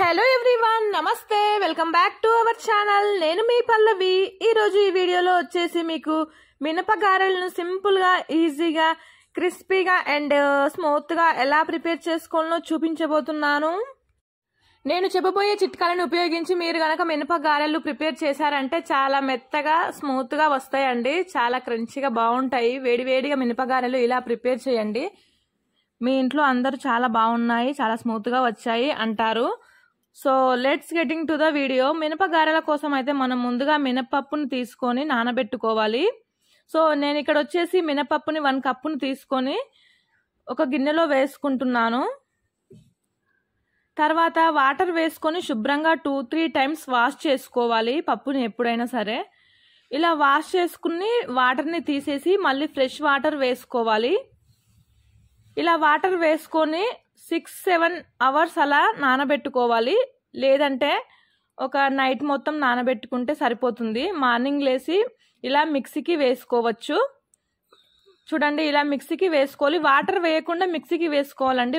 hello everyone నమస్తే welcome back to our channel నేను మీ పల్లవి ఈరోజు ఈ వీడియోలో వచ్చేసి మీకు మినపగారెలను సింపుల్గా ఈజీగా క్రిస్పీగా అండ్ స్మూత్గా ఎలా ప్రిపేర్ చేసుకోవాలో చూపించబోతున్నాను నేను చెప్పబోయే చిట్కాలను ఉపయోగించి మీరు గనక మినపగారెలు ప్రిపేర్ చేశారంటే చాలా మెత్తగా స్మూత్గా వస్తాయండి చాలా క్రంచిగా బాగుంటాయి వేడివేడిగా మినపగారెలు ఇలా ప్రిపేర్ చేయండి మీ ఇంట్లో అందరూ చాలా బాగున్నాయి చాలా స్మూత్గా వచ్చాయి అంటారు so let's getting to the video మినప గారెల కోసం అయితే మనం ముందుగా మినపప్పును తీసుకొని నానబెట్టుకోవాలి సో నేను ఇక్కడ వచ్చేసి మినపప్పుని వన్ కప్పును తీసుకొని ఒక గిన్నెలో వేసుకుంటున్నాను తర్వాత వాటర్ వేసుకొని శుభ్రంగా టూ త్రీ టైమ్స్ వాష్ చేసుకోవాలి పప్పుని ఎప్పుడైనా సరే ఇలా వాష్ చేసుకుని వాటర్ని తీసేసి మళ్ళీ ఫ్రెష్ వాటర్ వేసుకోవాలి ఇలా వాటర్ వేసుకొని సిక్స్ సెవెన్ అవర్స్ అలా నానబెట్టుకోవాలి లేదంటే ఒక నైట్ మొత్తం నానబెట్టుకుంటే సరిపోతుంది మార్నింగ్ లేసి ఇలా మిక్సీకి వేసుకోవచ్చు చూడండి ఇలా మిక్సీకి వేసుకోవాలి వాటర్ వేయకుండా మిక్సీకి వేసుకోవాలండి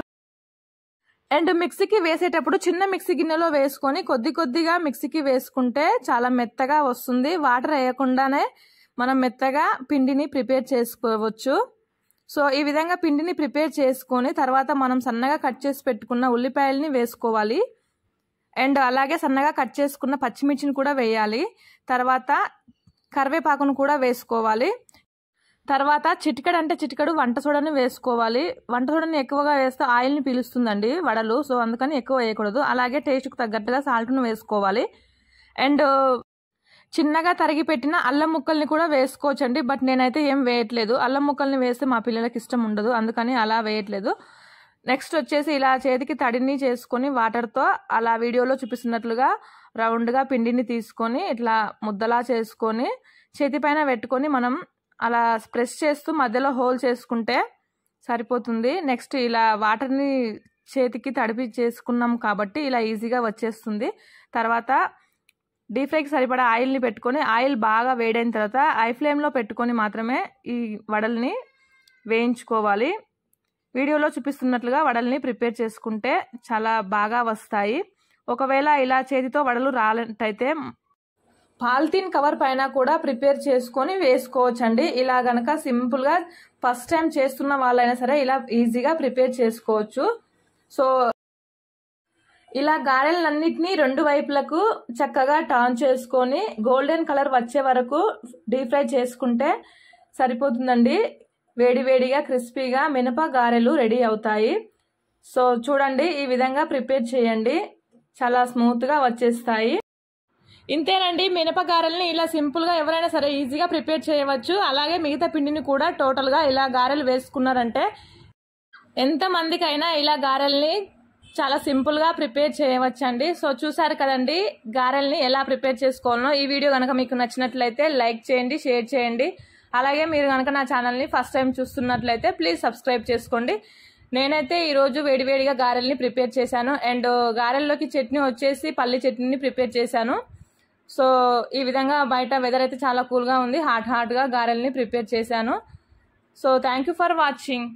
అండ్ మిక్సీకి వేసేటప్పుడు చిన్న మిక్సీ గిన్నెలో వేసుకొని కొద్ది కొద్దిగా మిక్సీకి వేసుకుంటే చాలా మెత్తగా వస్తుంది వాటర్ వేయకుండానే మనం మెత్తగా పిండిని ప్రిపేర్ చేసుకోవచ్చు సో ఈ విధంగా పిండిని ప్రిపేర్ చేసుకొని తర్వాత మనం సన్నగా కట్ చేసి పెట్టుకున్న ఉల్లిపాయల్ని వేసుకోవాలి అండ్ అలాగే సన్నగా కట్ చేసుకున్న పచ్చిమిర్చిని కూడా వేయాలి తర్వాత కరివేపాకును కూడా వేసుకోవాలి తర్వాత చిటికడు అంటే చిటికడు వంట సోడాని వేసుకోవాలి వంట సోడాని ఎక్కువగా వేస్తే ఆయిల్ని పీలుస్తుందండి వడలు సో అందుకని ఎక్కువ వేయకూడదు అలాగే టేస్ట్కి తగ్గట్టుగా సాల్ట్ను వేసుకోవాలి అండ్ చిన్నగా తరిగి పెట్టిన అల్లం ముక్కల్ని కూడా వేసుకోవచ్చండి బట్ నేనైతే ఏం వేయట్లేదు అల్లం ముక్కల్ని వేస్తే మా పిల్లలకి ఇష్టం ఉండదు అందుకని అలా వేయట్లేదు నెక్స్ట్ వచ్చేసి ఇలా చేతికి తడిని చేసుకొని వాటర్తో అలా వీడియోలో చూపిస్తున్నట్లుగా రౌండ్గా పిండిని తీసుకొని ఇట్లా ముద్దలా చేసుకొని చేతిపైన పెట్టుకొని మనం అలా స్ప్రెస్ చేస్తూ మధ్యలో హోల్ చేసుకుంటే సరిపోతుంది నెక్స్ట్ ఇలా వాటర్ని చేతికి తడిపి చేసుకున్నాం కాబట్టి ఇలా ఈజీగా వచ్చేస్తుంది తర్వాత డీప్ ఫ్రైకి సరిపడా ఆయిల్ని పెట్టుకొని ఆయిల్ బాగా వేడైన తర్వాత ఐ ఫ్లేమ్లో పెట్టుకొని మాత్రమే ఈ వడల్ని వేయించుకోవాలి వీడియోలో చూపిస్తున్నట్లుగా వడల్ని ప్రిపేర్ చేసుకుంటే చాలా బాగా వస్తాయి ఒకవేళ ఇలా చేతితో వడలు రాలంటైతే పాలిథీన్ కవర్ పైన కూడా ప్రిపేర్ చేసుకొని వేసుకోవచ్చండి ఇలా గనక సింపుల్గా ఫస్ట్ టైం చేస్తున్న వాళ్ళైనా సరే ఇలా ఈజీగా ప్రిపేర్ చేసుకోవచ్చు సో ఇలా గారెలన్నిటినీ రెండు వైపులకు చక్కగా టర్న్ చేసుకొని గోల్డెన్ కలర్ వచ్చే వరకు డీప్ ఫ్రై చేసుకుంటే సరిపోతుందండి వేడివేడిగా క్రిస్పీగా మినప గారెలు రెడీ అవుతాయి సో చూడండి ఈ విధంగా ప్రిపేర్ చేయండి చాలా స్మూత్గా వచ్చేస్తాయి ఇంతేనండి మినపగారెల్ని ఇలా సింపుల్గా ఎవరైనా సరే ఈజీగా ప్రిపేర్ చేయవచ్చు అలాగే మిగతా పిండిని కూడా టోటల్గా ఇలా గారెలు వేసుకున్నారంటే ఎంతమందికైనా ఇలా గారెల్ని చాలా సింపుల్గా ప్రిపేర్ చేయవచ్చండి సో చూసారు కదండి గారెల్ని ఎలా ప్రిపేర్ చేసుకోవాలో ఈ వీడియో కనుక మీకు నచ్చినట్లయితే లైక్ చేయండి షేర్ చేయండి అలాగే మీరు కనుక నా ఛానల్ని ఫస్ట్ టైం చూస్తున్నట్లయితే ప్లీజ్ సబ్స్క్రైబ్ చేసుకోండి నేనైతే ఈరోజు వేడివేడిగా గారెల్ని ప్రిపేర్ చేశాను అండ్ గారెల్లోకి చట్నీ వచ్చేసి పల్లి చట్నీని ప్రిపేర్ చేశాను సో ఈ విధంగా బయట వెదర్ అయితే చాలా కూల్గా ఉంది హాట్ హాట్గా గారెల్ని ప్రిపేర్ చేశాను so thank you for watching